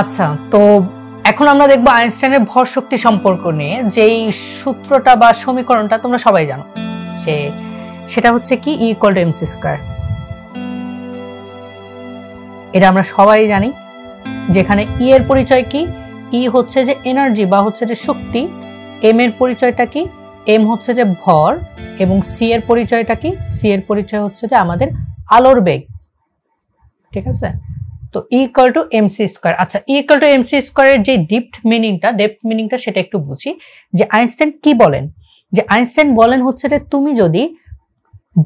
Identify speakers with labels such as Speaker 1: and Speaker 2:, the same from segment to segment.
Speaker 1: আচ্ছা তো এখন আমরা দেখব আইনস্টাইনের ভর শক্তি সম্পর্ক নিয়ে যেই সূত্রটা বা সমীকরণটা তোমরা সবাই জানো যে সেটা হচ্ছে কি E equal to MC square এটা আমরা সবাই জানি যেখানে ই e এর পরিচয় কি ই e হচ্ছে যে এনার্জি বা হচ্ছে যে শক্তি এম এর পরিচয়টা কি এম হচ্ছে যে ভর এবং সি এর পরিচয়টা কি সি এর পরিচয় হচ্ছে যে আমাদের আলোর বেগ ঠিক আছে তো ইকাল টু এমসি স্কোয়ার আচ্ছা ইকাল টু এমসি স্কোয়ারের যে ডিপ্ট মিনিংটা ডেপ্ট মিনিংটা সেটা একটু বুঝি যে আইনস্টাইন কি বলেন যে আইনস্টাইন বলেন হচ্ছে যে তুমি যদি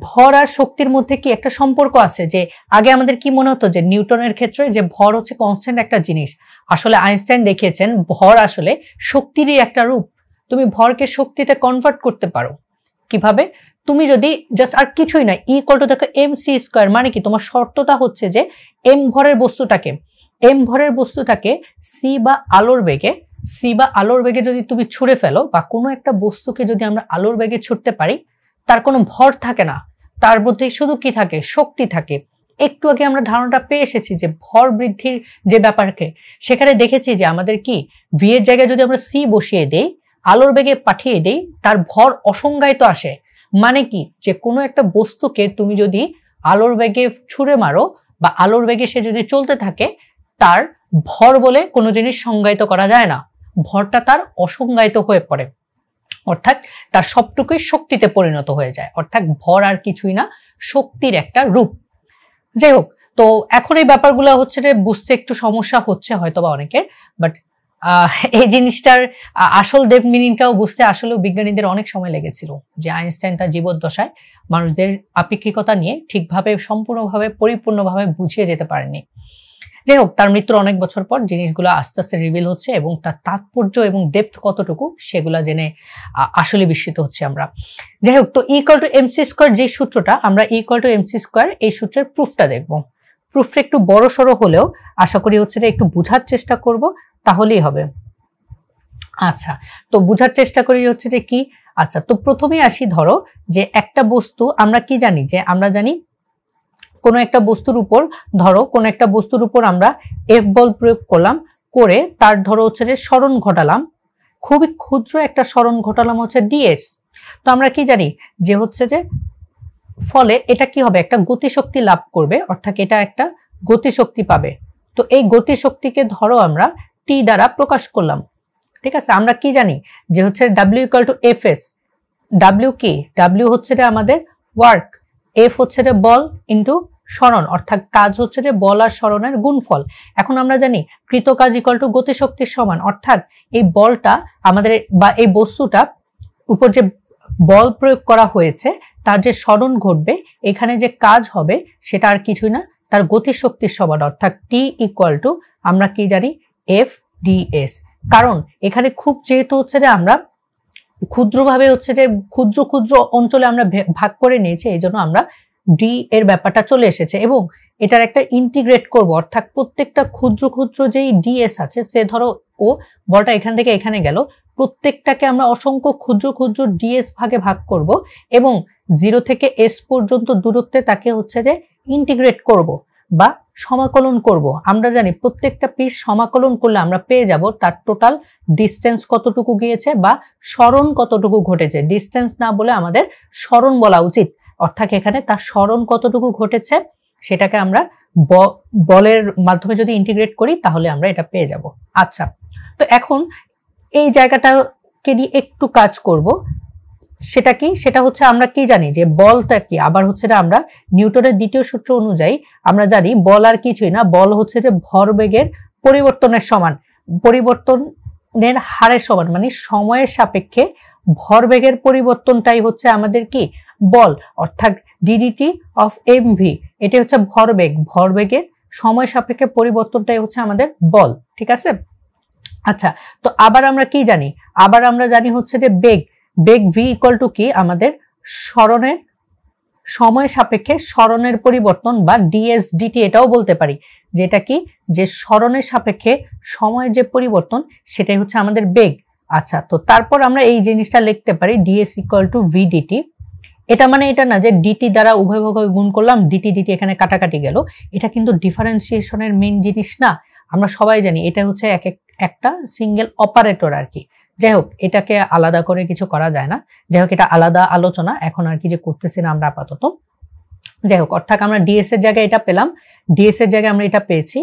Speaker 1: ভর আর শক্তির মধ্যে কি একটা সম্পর্ক আছে যে আগে আমাদের কি মনে হতো যে নিউটনের ক্ষেত্রে যে ভর হচ্ছে কনস্ট্যান্ট একটা জিনিস আসলে আইনস্টাইন দেখিয়েছেন ভর আসলে শক্তিরই একটা রূপ তুমি ভরকে শক্তিতে কনভার্ট করতে পারো কিভাবে তুমি যদি জাস্ট আর কিছুই নয় ইকল টু দেখো এম সি স্কোয়ার মানে কি তোমার শর্তটা হচ্ছে যে এম ভরের বস্তুটাকে এম ভরের বস্তুটাকে সি বা আলোর বেগে সি বা আলোর বেগে যদি তুমি ছুঁড়ে ফেলো বা কোনো একটা বস্তুকে যদি আমরা আলোর বেগে ছুটতে পারি তার কোনো ভর থাকে না তার মধ্যে শুধু কি থাকে শক্তি থাকে একটু আগে আমরা ধারণাটা পেয়ে এসেছি যে ভর বৃদ্ধির যে ব্যাপারকে সেখানে দেখেছি যে আমাদের কি ভি এর জায়গায় যদি আমরা সি বসিয়ে দেই আলোর বেগে পাঠিয়ে দেই তার ভর অসংজ্ঞায়িত আসে মানে কি যে কোনো একটা বস্তুকে তুমি যদি আলোর বেগে ছুঁড়ে মারো বা আলোর বেগে সে যদি চলতে থাকে তার ভর বলে কোনো জিনিস সংজ্ঞায়িত করা যায় না ভরটা তার অসংজ্ঞায়িত হয়ে পড়ে অর্থাৎ তার সবটুকুই শক্তিতে পরিণত হয়ে যায় অর্থাৎ ভর আর কিছুই না শক্তির একটা রূপ যাই হোক তো এখন এই ব্যাপারগুলো হচ্ছে যে বুঝতে একটু সমস্যা হচ্ছে হয়তো বা অনেকের বাট এই জিনিসটার আসল দেব মিনিংটাও বুঝতে আসলেও বিজ্ঞানীদের অনেক সময় লেগেছিল যে আইনস্টাইন তার জীবদ্দশায় মানুষদের আপেক্ষিকতা নিয়ে ঠিকভাবে সম্পূর্ণভাবে পরিপূর্ণভাবে বুঝিয়ে যেতে পারেনি যাই হোক তার মৃত্যুর অনেক বছর পর জিনিসগুলো আস্তে আস্তে রিভিল হচ্ছে এবং তার তাৎপর্য এবং ডেপথ কতটুকু সেগুলো জেনে আসলে বিস্মিত হচ্ছে আমরা যাই হোক তো ইকল টু এমসি স্কোয়ার যে সূত্রটা আমরা ইকল টু এমসি স্কোয়ার এই সূত্রের প্রুফটা দেখব প্রুফটা একটু বড় সড়ো হলেও আশা করি হচ্ছে একটু বোঝার চেষ্টা করব তাহলেই হবে আচ্ছা তো বুঝার চেষ্টা করি হচ্ছে যে কি আচ্ছা তো প্রথমে আসি ধরো যে একটা বস্তু আমরা কি জানি যে আমরা জানি কোনো একটা বস্তুর উপর ধরো কোনো একটা বস্তুর উপর আমরা এফ বল প্রয়োগ করলাম করে তার ধরো হচ্ছে যে স্মরণ ঘটালাম খুবই ক্ষুদ্র একটা স্মরণ ঘটালাম হচ্ছে ডিএস তো আমরা কি জানি যে হচ্ছে যে ফলে এটা কি হবে একটা গতিশক্তি লাভ করবে অর্থাৎ এটা একটা গতিশক্তি পাবে তো এই গতিশক্তিকে ধরো আমরা টি দ্বারা প্রকাশ করলাম ঠিক আছে আমরা কি জানি যে হচ্ছে W equal to F S W কে ডাব্লিউ হচ্ছে রে আমাদের ওয়ার্ক এফ হচ্ছে রে বল ইন্টু স্মরণ অর্থাৎ কাজ হচ্ছে রে বল আর স্মরণের গুণফল এখন আমরা জানি কৃতকাজ ইকল টু গতিশক্তির সমান অর্থাৎ এই বলটা আমাদের বা এই বস্তুটা উপর যে বল প্রয়োগ করা হয়েছে তার যে স্মরণ ঘটবে এখানে যে কাজ হবে সেটা আর কিছুই না তার গতিশক্তির সমান অর্থাৎ টি ইকুয়াল টু আমরা কি জানি এফ ডি এস কারণ এখানে খুব যেহেতু হচ্ছে যে আমরা ক্ষুদ্রভাবে হচ্ছে যে ক্ষুদ্র ক্ষুদ্র অঞ্চলে আমরা ভাগ করে নিয়েছি এই জন্য আমরা ডি এর ব্যাপারটা চলে এসেছে এবং এটার একটা ইন্টিগ্রেট করব অর্থাৎ প্রত্যেকটা ক্ষুদ্র ক্ষুদ্র যেই ডিএস আছে সে ধরো ও বলটা এখান থেকে এখানে গেল প্রত্যেকটাকে আমরা অসংখ্য ক্ষুদ্র ক্ষুদ্র ডিএস ভাগে ভাগ করব এবং জিরো থেকে এস পর্যন্ত দূরত্বে তাকে হচ্ছে যে ইন্টিগ্রেট করব বা সমাকলন করব আমরা জানি প্রত্যেকটা পিস সমাকলন করলে আমরা পেয়ে যাব তার টোটাল ডিস্টেন্স কতটুকু গিয়েছে বা স্মরণ কতটুকু ঘটেছে ডিস্টেন্স না বলে আমাদের স্মরণ বলা উচিত অর্থাৎ এখানে তার স্মরণ কতটুকু ঘটেছে সেটাকে আমরা বলের মাধ্যমে যদি ইন্টিগ্রেট করি তাহলে আমরা এটা পেয়ে যাব আচ্ছা তো এখন এই জায়গাটাকে নিয়ে একটু কাজ করব সেটা কি সেটা হচ্ছে আমরা কি জানি যে বলটা কি আবার হচ্ছে না আমরা নিউটনের দ্বিতীয় সূত্র অনুযায়ী আমরা জানি বল আর কিছুই না বল হচ্ছে যে ভরবেগের পরিবর্তনের সমান পরিবর্তনের হারের সমান মানে সময়ের সাপেক্ষে ভরবেগের পরিবর্তনটাই হচ্ছে আমাদের কি বল অর্থাৎ ডিডিটি অফ এম ভি হচ্ছে ভরবেগ ভরবেগের সময় সাপেক্ষে পরিবর্তনটাই হচ্ছে আমাদের বল ঠিক আছে আচ্ছা তো আবার আমরা কি জানি আবার আমরা জানি হচ্ছে যে বেগ বেগ ভি ইকুয়াল টু কি আমাদের স্মরণের সময় সাপেক্ষে স্মরণের পরিবর্তন বা ডিএসডিটি এটাও বলতে পারি যেটা কি যে স্মরণের সাপেক্ষে সময়ের যে পরিবর্তন সেটাই হচ্ছে আমাদের বেগ আচ্ছা তো তারপর আমরা এই জিনিসটা লিখতে পারি ডিএস ইকল টু ভিডিটি এটা মানে এটা না যে ডিটি দ্বারা উভয় গুণ করলাম ডিটি ডিটি এখানে কাটাকাটি গেল এটা কিন্তু ডিফারেন্সিয়েশনের মেন জিনিস না আমরা সবাই জানি এটা হচ্ছে এক একটা সিঙ্গেল অপারেটর আর কি যাই হোক এটাকে আলাদা করে কিছু করা যায় না যাই হোক এটা আলাদা আলোচনা এখন আর কি যে করতেছি না আমরা আপাতত যাই হোক অর্থাৎ আমরা ডিএস এর জায়গায় এটা পেলাম ডিএস এর জায়গায় আমরা এটা পেয়েছি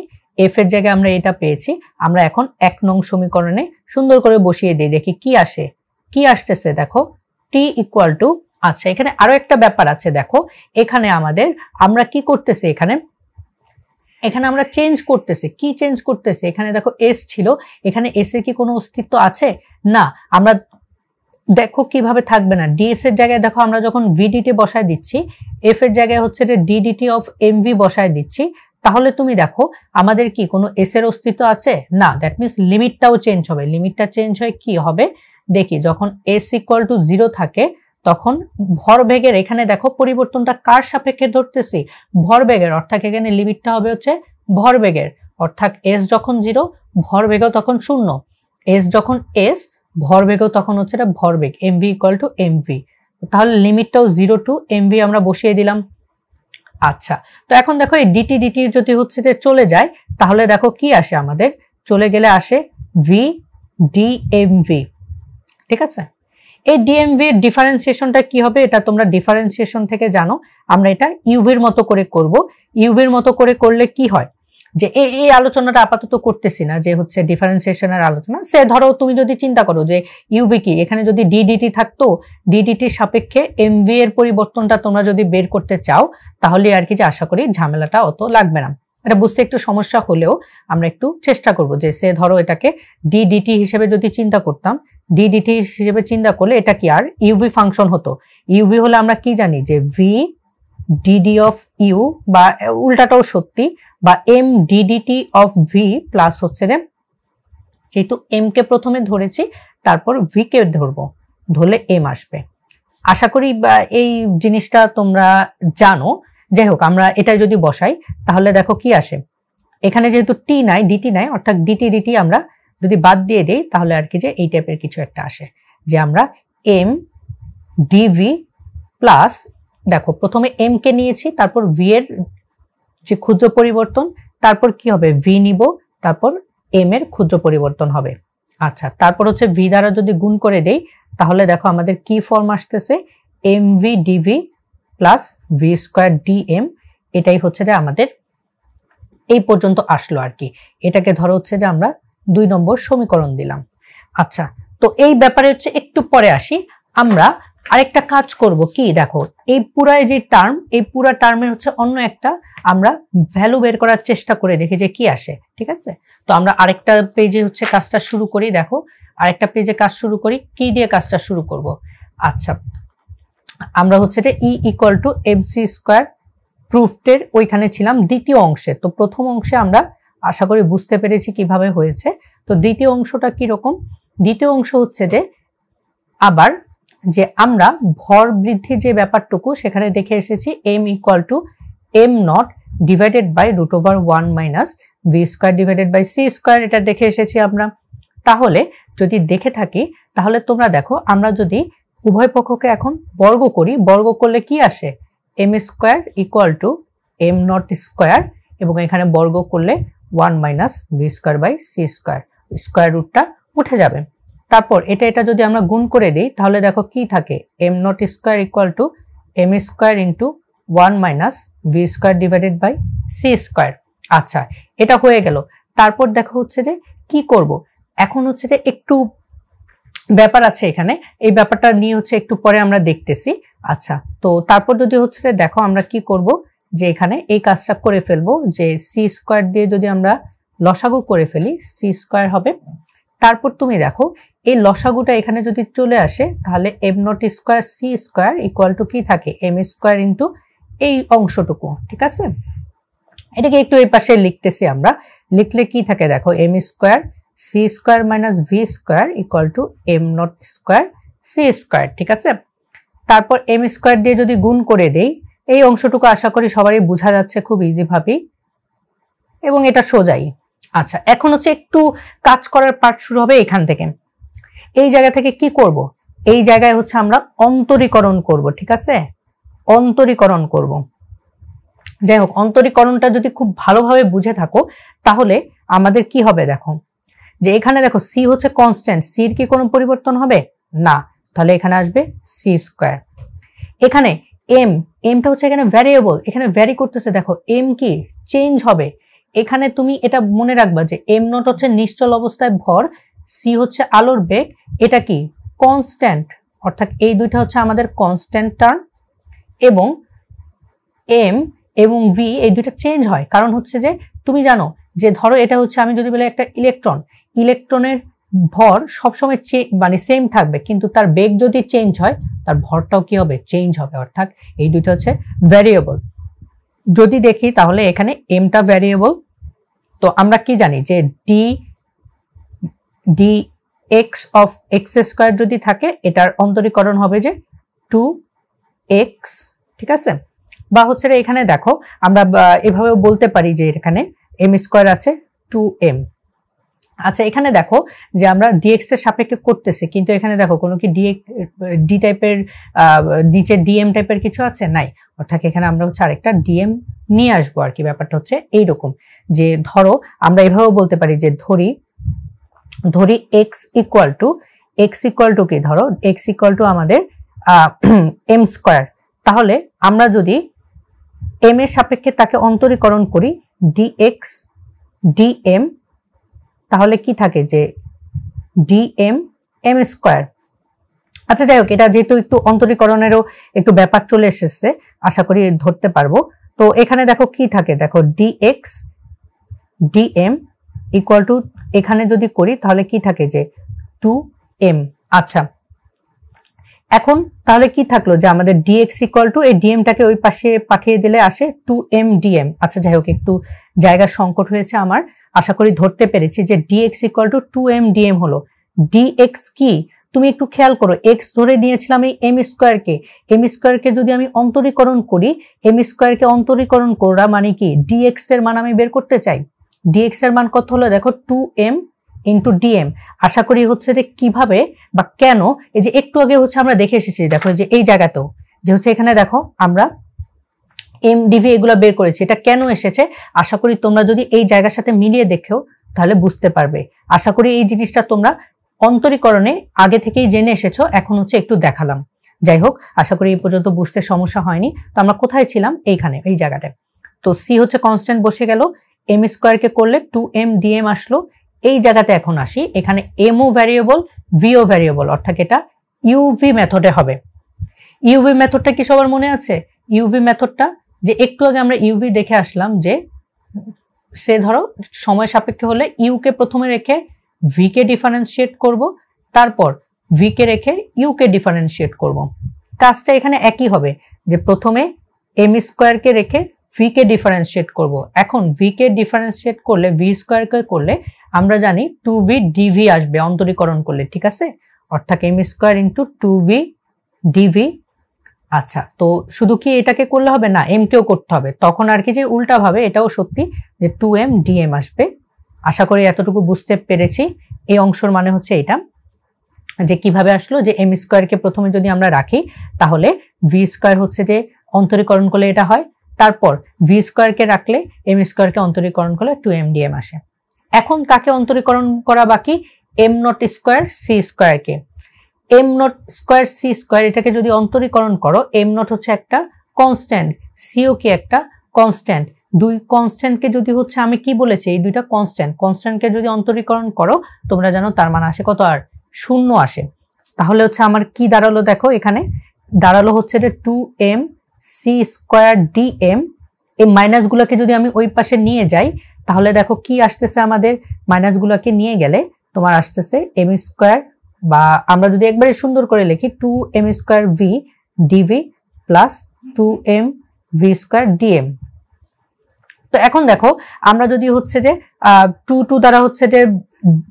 Speaker 1: এফ এর জায়গায় আমরা এটা পেয়েছি আমরা এখন এক নং সমীকরণে সুন্দর করে বসিয়ে দিই দেখি কি আসে কি আসতেছে দেখো টি ইকুয়াল টু আচ্ছা এখানে আরো একটা ব্যাপার আছে দেখো এখানে আমাদের আমরা কি করতেছি এখানে এখানে আমরা চেঞ্জ করতেছি কি চেঞ্জ করতেছি এখানে দেখো এস ছিল এখানে এস এর কি কোনো অস্তিত্ব আছে না আমরা দেখো কিভাবে থাকবে না ডিএস এর জায়গায় দেখো আমরা যখন ভিডিটি বসায় দিচ্ছি এফ এর জায়গায় হচ্ছে এটা ডিডিটি অফ এমভি বসায় দিচ্ছি তাহলে তুমি দেখো আমাদের কি কোনো এস এর অস্তিত্ব আছে না দ্যাট মিনস লিমিটটাও চেঞ্জ হবে লিমিটটা চেঞ্জ হয়ে কি হবে দেখি যখন এস ইকুয়াল টু জিরো থাকে তখন ভরবেগের এখানে দেখো পরিবর্তনটা কার সাপেক্ষে ধরতেছি ভরবেগের অর্থাৎ এখানে লিমিটটা হবে হচ্ছে ভরবেগের অর্থাৎ এস যখন জিরো ভরবেগও তখন শূন্য এস যখন এস ভরবেগও তখন হচ্ছে এটা ভরবেগ এমভি ইকুয়াল টু এমভি তাহলে লিমিটটাও জিরো টু এমভি আমরা বসিয়ে দিলাম আচ্ছা তো এখন দেখো এই ডিটি ডিটি যদি হচ্ছে চলে যায় তাহলে দেখো কি আসে আমাদের চলে গেলে আসে ভি ডি এম ভি ঠিক আছে এই ডিএমভির ডিফারেন্সিয়েশনটা কি হবে এটা তোমরা ডিফারেন্সিয়েশন থেকে জানো আমরা এটা ইউভির মতো করে করব ইউভির মতো করে করলে কি হয় যে এই এই আলোচনাটা আপাতত করতেছি না যে হচ্ছে ডিফারেন্সিয়েশনের আলোচনা সে ধরো তুমি যদি চিন্তা করো যে ইউভি কি এখানে যদি ডিডিটি থাকতো ডিডিটির সাপেক্ষে এমভি এর পরিবর্তনটা তোমরা যদি বের করতে চাও তাহলে আর কি যে আশা করি ঝামেলাটা অত লাগবে না এটা বুঝতে একটু সমস্যা হলেও আমরা একটু চেষ্টা করব যে সে ধরো এটাকে ডিডিটি হিসেবে যদি চিন্তা করতাম ডি হিসেবে চিন্তা করলে এটা কি আর ইউভি ফাংশন হতো ইউভি হলে আমরা কি জানি যে ভি ডিডি অফ ইউ বা উল্টাটাও সত্যি বা M DDT of V plus হচ্ছে যে যেহেতু এম কে প্রথমে ধরেছি তারপর ভি কে ধরবো ধরলে এম আসবে আশা করি এই জিনিসটা তোমরা জানো যাই হোক আমরা এটা যদি বসাই তাহলে দেখো কি আসে এখানে যেহেতু টি নাই ডিটি নাই অর্থাৎ ডিটি ডিটি আমরা যদি বাদ দিয়ে দেই তাহলে আর কি যে এই টাইপের কিছু একটা আসে যে আমরা এম ডিভি প্লাস দেখো প্রথমে এম কে নিয়েছি তারপর ভি এর যে ক্ষুদ্র পরিবর্তন তারপর কি হবে ভি নিব তারপর এম এর ক্ষুদ্র পরিবর্তন হবে আচ্ছা তারপর হচ্ছে ভি দ্বারা যদি গুণ করে দেই তাহলে দেখো আমাদের কি ফর্ম আসতেছে M V DV plus V square D M এটাই হচ্ছে যে আমাদের এই পর্যন্ত আসলো আর কি এটাকে ধরো হচ্ছে যে আমরা দুই নম্বর সমীকরণ দিলাম আচ্ছা তো এই ব্যাপারে হচ্ছে একটু পরে আসি আমরা আরেকটা কাজ করব কি দেখো এই পুরা যে টার্ম এই পুরা টার্মের হচ্ছে অন্য একটা আমরা ভ্যালু বের করার চেষ্টা করে দেখি যে কি আসে ঠিক আছে তো আমরা আরেকটা পেজে হচ্ছে কাজটা শুরু করি দেখো আরেকটা পেজে কাজ শুরু করি কি দিয়ে কাজটা শুরু করব আচ্ছা আমরা হচ্ছে যে E equal to C square প্রুফটের ওইখানে ছিলাম দ্বিতীয় অংশে তো প্রথম অংশে আমরা আশা করি বুঝতে পেরেছি কিভাবে হয়েছে তো দ্বিতীয় অংশটা কীরকম দ্বিতীয় অংশ হচ্ছে যে আবার যে আমরা ভর বৃদ্ধি যে ব্যাপারটুকু সেখানে দেখে এসেছি M equal to M not divided by root over one minus V square divided by C square এটা দেখে এসেছি আমরা তাহলে যদি দেখে থাকি তাহলে তোমরা দেখো আমরা যদি উভয় পক্ষকে এখন বর্গ করি বর্গ করলে কি আসে M square equal to M not square এবং এখানে বর্গ করলে one minus V square by C square square রুটটা উঠে যাবে তারপর এটা এটা যদি আমরা গুণ করে দিই তাহলে দেখো কি থাকে M not square equal to M square into one minus V square divided by C square আচ্ছা এটা হয়ে গেল তারপর দেখো হচ্ছে যে কি করব এখন হচ্ছে যে একটু ব্যাপার আছে এখানে এই ব্যাপারটা নিয়ে হচ্ছে একটু পরে আমরা দেখতেছি আচ্ছা তো তারপর যদি হচ্ছে দেখো আমরা কি করবো যে এখানে এই কাজটা করে ফেলবো যে সি স্কোয়ার দিয়ে যদি আমরা লসাগু করে ফেলি সি স্কোয়ার হবে তারপর তুমি দেখো এই লসাগুটা এখানে যদি চলে আসে তাহলে M not square C square equal to কি থাকে এম স্কোয়ার ইন্টু এই অংশটুকু ঠিক আছে এটাকে একটু এই পাশে লিখতেছি আমরা লিখলে কি থাকে দেখো M square C square minus V square equal to M not square C square ঠিক আছে তারপর এম স্কোয়ার দিয়ে যদি গুণ করে দেই এই অংশটুকু আশা করি সবারই বোঝা যাচ্ছে খুব ইজিভাবেই এবং এটা সোজাই আচ্ছা এখন হচ্ছে একটু কাজ করার পার্ট শুরু হবে এখান থেকে এই জায়গা থেকে কি করব। এই জায়গায় হচ্ছে আমরা অন্তরীকরণ করব ঠিক আছে অন্তরীকরণ করব। যাই হোক অন্তরীকরণটা যদি খুব ভালোভাবে বুঝে থাকো তাহলে আমাদের কি হবে দেখো যে এখানে দেখো সি হচ্ছে কনস্ট্যান্ট সির কি কোনো পরিবর্তন হবে না তাহলে এখানে আসবে সি স্কোয়ার এখানে এম এমটা হচ্ছে এখানে ভ্যারিয়েবল এখানে ভ্যারি করতেছে দেখো এম কি চেঞ্জ হবে এখানে তুমি এটা মনে রাখবা যে এম নট হচ্ছে নিশ্চল অবস্থায় ভর সি হচ্ছে আলোর বেগ এটা কি কনস্ট্যান্ট অর্থাৎ এই দুইটা হচ্ছে আমাদের কনস্ট্যান্ট টার্ন এবং এম এবং ভি এই দুইটা চেঞ্জ হয় কারণ হচ্ছে যে তুমি জানো যে ধরো এটা হচ্ছে আমি যদি বলি একটা ইলেকট্রন ইলেকট্রনের ভর সবসময় মানে সেম থাকবে কিন্তু তার বেগ যদি চেঞ্জ হয় তার ভরটাও কি হবে চেঞ্জ হবে অর্থাৎ এই দুটো হচ্ছে ভ্যারিয়েবল যদি দেখি তাহলে এখানে এমটা ভ্যারিয়েবল তো আমরা কি জানি যে D D X of X square যদি থাকে এটার অন্তরীকরণ হবে যে টু এক্স ঠিক আছে বা হচ্ছে এখানে দেখো আমরা এভাবেও বলতে পারি যে এখানে এম স্কোয়ার আছে টু এম আচ্ছা এখানে দেখো যে আমরা ডিএক্স এর সাপেক্ষে করতেছি কিন্তু এখানে দেখো কোনো কি ডিএ ডি টাইপের নিচে ডিএম টাইপের কিছু আছে নাই অর্থাৎ এখানে আমরা হচ্ছে আরেকটা ডিএম নিয়ে আসবো আর কি ব্যাপারটা হচ্ছে এইরকম যে ধরো আমরা এভাবেও বলতে পারি যে ধরি ধরি X equal to X equal to কি ধরো এক্স ইকুয়াল টু আমাদের এম স্কোয়ার তাহলে আমরা যদি এম এর সাপেক্ষে তাকে অন্তরীকরণ করি ডিএক্স ডিএম ডি এম তাহলে কি থাকে যে ডি এম এম স্কোয়ার আচ্ছা যাই হোক এটা যেহেতু একটু অন্তরীকরণেরও একটু ব্যাপার চলে এসেছে আশা করি ধরতে পারবো তো এখানে দেখো কি থাকে দেখো D X D M equal to এখানে যদি করি তাহলে কি থাকে যে টু এম আচ্ছা এখন তাহলে কি থাকলো যে আমাদের ডিএক্স ইকুয়াল টু এই ডিএমটাকে ওই পাশে পাঠিয়ে দিলে আসে টু এম ডিএম আচ্ছা যাই হোক একটু জায়গার সংকট হয়েছে আমার আশা করি ধরতে পেরেছি যে DX equal to two M DM হলো ডিএক্স কি তুমি একটু খেয়াল করো এক্স ধরে নিয়েছিলাম এই এম স্কোয়ারকে এম স্কোয়ারকে যদি আমি অন্তরীকরণ করি এম স্কোয়ারকে অন্তরীকরণ করা মানে কি ডিএক্স এর মান আমি বের করতে চাই ডিএক্স এর মান কত হলো দেখো টু এম ইন্টু ডিএম আশা করি হচ্ছে যে কিভাবে বা কেন এই যে একটু আগে হচ্ছে আমরা দেখে এসেছি দেখো যে এই জায়গাতেও যে হচ্ছে এখানে দেখো আমরা এমডিভি এগুলো বের করেছি এটা কেন এসেছে আশা করি তোমরা যদি এই জায়গার সাথে মিলিয়ে দেখেও তাহলে বুঝতে পারবে আশা করি এই জিনিসটা তোমরা অন্তরীকরণে আগে থেকেই জেনে এসেছো এখন হচ্ছে একটু দেখালাম যাই হোক আশা করি এই পর্যন্ত বুঝতে সমস্যা হয়নি তো আমরা কোথায় ছিলাম এইখানে এই জায়গাটায় তো সি হচ্ছে কনস্ট্যান্ট বসে গেল এম স্কোয়ারকে করলে টু এম ডিএম আসলো এই জায়গাতে এখন আসি এখানে এমও ভ্যারিয়েবল ভিও ভ্যারিয়েবল অর্থাৎ এটা ইউভি মেথডে হবে ইউভি মেথডটা কি সবার মনে আছে ইউভি মেথডটা যে একটু আগে আমরা ইউভি দেখে আসলাম যে সে ধরো সময় সাপেক্ষে হলে ইউকে প্রথমে রেখে ভিকে ডিফারেন্সিয়েট করব তারপর ভিকে রেখে ইউকে ডিফারেন্সিয়েট করব কাজটা এখানে একই হবে যে প্রথমে এম স্কোয়ারকে রেখে ভি কে ডিফারেন্সিয়েট করব এখন ভি কে ডিফারেন্সিয়েট করলে ভি স্কোয়ারকে করলে আমরা জানি টু ভি ডিভি আসবে অন্তরীকরণ করলে ঠিক আছে অর্থাৎ M square into two V DV আচ্ছা তো শুধু কি এটাকে করলে হবে না এম কেও করতে হবে তখন আর কি যে উল্টাভাবে এটাও সত্যি যে টু এম ডিএম আসবে আশা করি এতটুকু বুঝতে পেরেছি এই অংশর মানে হচ্ছে এটা যে কিভাবে আসলো যে এম স্কোয়ারকে প্রথমে যদি আমরা রাখি তাহলে ভি স্কোয়ার হচ্ছে যে অন্তরীকরণ করলে এটা হয় তারপর ভি স্কোয়ারকে রাখলে এম স্কোয়ারকে অন্তরীকরণ করলে টু এম ডিএম আসে এখন কাকে অন্তরীকরণ করা বাকি এম নট স্কোয়ার সি স্কোয়ারকে M not square C square এটাকে যদি অন্তরীকরণ করো এম নট হচ্ছে একটা কনস্ট্যান্ট সিও কি একটা কনস্ট্যান্ট দুই কনস্ট্যান্টকে যদি হচ্ছে আমি কি বলেছি এই দুইটা কনস্ট্যান্ট কনস্ট্যান্টকে যদি অন্তরীকরণ করো তোমরা জানো তার মান আসে কত আর শূন্য আসে তাহলে হচ্ছে আমার কি দাঁড়ালো দেখো এখানে দাঁড়ালো হচ্ছে এটা two M C square D M এই মাইনাসগুলোকে যদি আমি ওই পাশে নিয়ে যাই তাহলে দেখো কি আসতেছে আমাদের মাইনাসগুলোকে নিয়ে গেলে তোমার আসতেছে এম স্কোয়ার বা আমরা যদি একবারে সুন্দর করে লিখি two M square V DV plus two M V square DM তো এখন দেখো আমরা যদি হচ্ছে যে টু টু দ্বারা হচ্ছে যে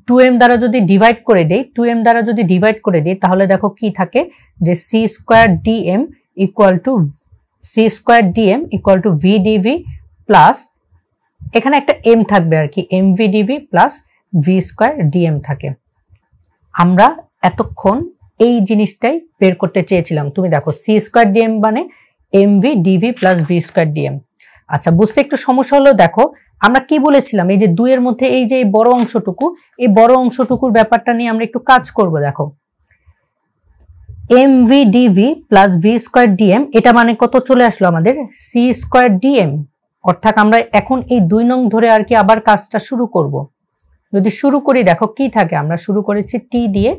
Speaker 1: টু এম দ্বারা যদি ডিভাইড করে দেই টু এম দ্বারা যদি ডিভাইড করে দিই তাহলে দেখো কি থাকে যে C square D M equal to C square M equal to V DV plus এখানে একটা এম থাকবে আর কি M V V plus V square DM থাকে আমরা এতক্ষণ এই জিনিসটাই বের করতে চেয়েছিলাম তুমি দেখো সি স্কোয়ার ডিএম মানে M V DV plus V square DM আচ্ছা বুঝতে একটু সমস্যা হলো দেখো আমরা কি বলেছিলাম এই যে দুইয়ের মধ্যে এই যে বড় অংশটুকু এই বড় অংশটুকুর ব্যাপারটা নিয়ে আমরা একটু কাজ করব দেখো M V DV plus V square DM এটা মানে কত চলে আসলো আমাদের সি স্কোয়ার ডিএম অর্থাৎ আমরা এখন এই দুই নং ধরে আর কি আবার কাজটা শুরু করব। যদি শুরু করি দেখো কি থাকে আমরা শুরু করেছি টি দিয়ে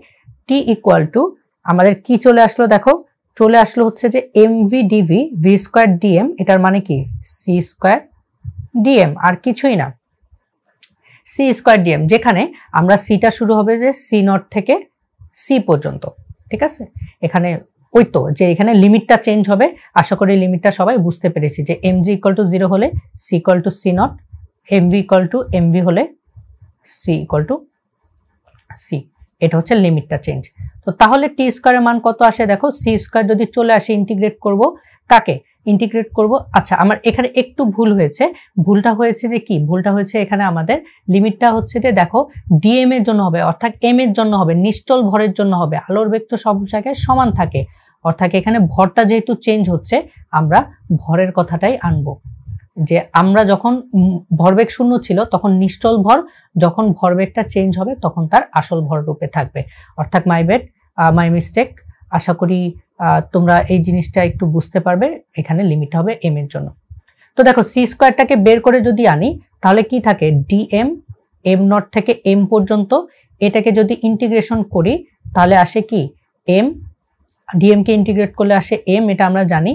Speaker 1: টি ইকুয়াল টু আমাদের কি চলে আসলো দেখো চলে আসলো হচ্ছে যে M V DV V square DM এটার মানে কি সি স্কোয়ার ডিএম আর কিছুই না সি স্কোয়ার ডিএম যেখানে আমরা সিটা শুরু হবে যে সি নট থেকে সি পর্যন্ত ঠিক আছে এখানে ওই তো যে এখানে লিমিটটা চেঞ্জ হবে আশা করি লিমিটটা সবাই বুঝতে পেরেছি যে M G equal to zero হলে C equal to C not M V equal to M V হলে সি ইকল টু সি এটা হচ্ছে লিমিটটা চেঞ্জ তো তাহলে টি স্কোয়ারের মান কত আসে দেখো সি স্কোয়ার যদি চলে আসে ইন্টিগ্রেট করব কাকে ইন্টিগ্রেট করব আচ্ছা আমার এখানে একটু ভুল হয়েছে ভুলটা হয়েছে যে কি ভুলটা হয়েছে এখানে আমাদের লিমিটটা হচ্ছে যে দেখো ডিএম এর জন্য হবে অর্থাৎ এম এর জন্য হবে নিশ্চল ভরের জন্য হবে আলোর বেগ তো সব জায়গায় সমান থাকে অর্থাৎ এখানে ভরটা যেহেতু চেঞ্জ হচ্ছে আমরা ভরের কথাটাই আনবো যে আমরা যখন ভরবেগ শূন্য ছিল তখন নিশ্চল ভর যখন ভরবেগটা চেঞ্জ হবে তখন তার আসল ভর রূপে থাকবে অর্থাৎ মাই বেড মাই মিস্টেক আশা করি তোমরা এই জিনিসটা একটু বুঝতে পারবে এখানে লিমিট হবে এম এর জন্য তো দেখো সি স্কোয়ারটাকে বের করে যদি আনি তাহলে কি থাকে ডিএম এম নট থেকে এম পর্যন্ত এটাকে যদি ইন্টিগ্রেশন করি তাহলে আসে কি এম ডিএমকে ইন্টিগ্রেট করলে আসে এম এটা আমরা জানি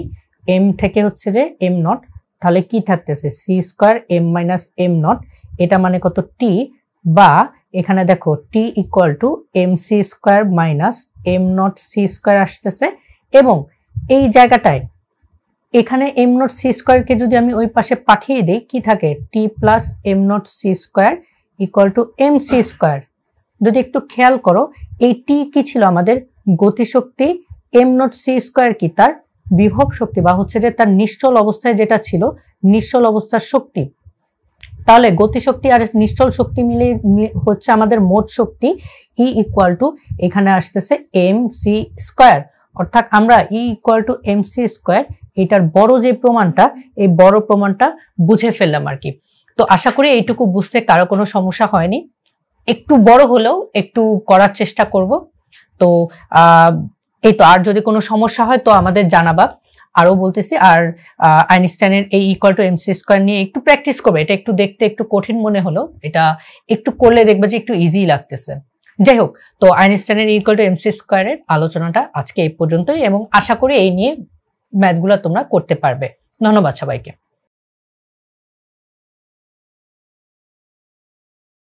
Speaker 1: এম থেকে হচ্ছে যে এম নট তাহলে কি থাকতেছে C square M minus M not এটা মানে কত টি বা এখানে দেখো T equal to M C square minus M not C square আসতেছে এবং এই জায়গাটায় এখানে এম নট সি স্কোয়ারকে যদি আমি ওই পাশে পাঠিয়ে দিই কি থাকে T plus M not C square equal to M C square যদি একটু খেয়াল করো এই টি কি ছিল আমাদের গতিশক্তি এম নট সি স্কোয়ার কি তার বিভব শক্তি বা হচ্ছে যে তার নিশ্চল অবস্থায় যেটা ছিল নিশ্চল অবস্থার শক্তি তাহলে গতিশক্তি আর নিশ্চল শক্তি মিলে হচ্ছে আমাদের মোট শক্তি ই ইকুয়াল টু এখানে আসতেছে এম সি স্কোয়ার অর্থাৎ আমরা E equal to M C square এটার বড় যে প্রমাণটা এই বড় প্রমাণটা বুঝে ফেললাম আর কি তো আশা করি এইটুকু বুঝতে কারো কোনো সমস্যা হয়নি একটু বড় হলেও একটু করার চেষ্টা করব তো এই তো আর যদি কোনো সমস্যা হয় তো আমাদের জানাবা আরও বলতেছি আর আইনস্টাইনের এই ইকুয়াল টু এমসি স্কোয়ার নিয়ে একটু প্র্যাকটিস করবে এটা একটু দেখতে একটু কঠিন মনে হলো এটা একটু করলে দেখবে যে একটু ইজি লাগতেছে যাই হোক তো আইনস্টাইনের ইকুয়াল টু এমসি স্কোয়ারের আলোচনাটা আজকে এই পর্যন্তই এবং আশা করি এই নিয়ে ম্যাথগুলো তোমরা করতে পারবে ধন্যবাদ সবাইকে